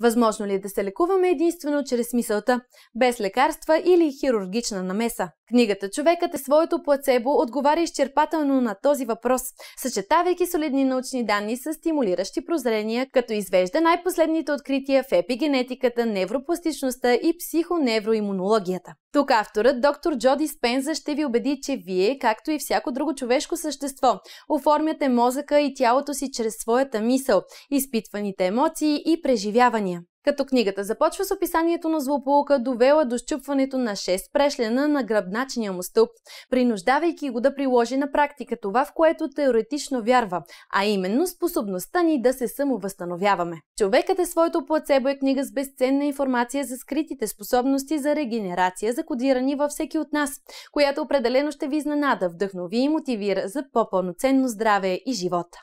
Възможно ли е да се лекуваме единствено чрез мисълта, без лекарства или хирургична намеса? Книгата Човекът е своето плацебо отговаря изчерпателно на този въпрос, съчетавайки солидни научни данни с стимулиращи прозрения, като извежда най-последните открития в епигенетиката, невропластичността и психоневроимунологията. Тук авторът, доктор Джоди Спенза, ще ви убеди, че вие, както и всяко друго човешко същество, оформяте мозъка и тялото си чрез своята мисъл, изпитваните емоции и преживявания. Като книгата започва с описанието на злополука, довела до щупването на 6 прешлена на гръбначния му стълб, принуждавайки го да приложи на практика това, в което теоретично вярва, а именно способността ни да се самовъзстановяваме. Човекът е своето плацебо е книга с безценна информация за скритите способности за регенерация, закодирани във всеки от нас, която определено ще ви изненада, вдъхнови и мотивира за по-пълноценно здраве и живота.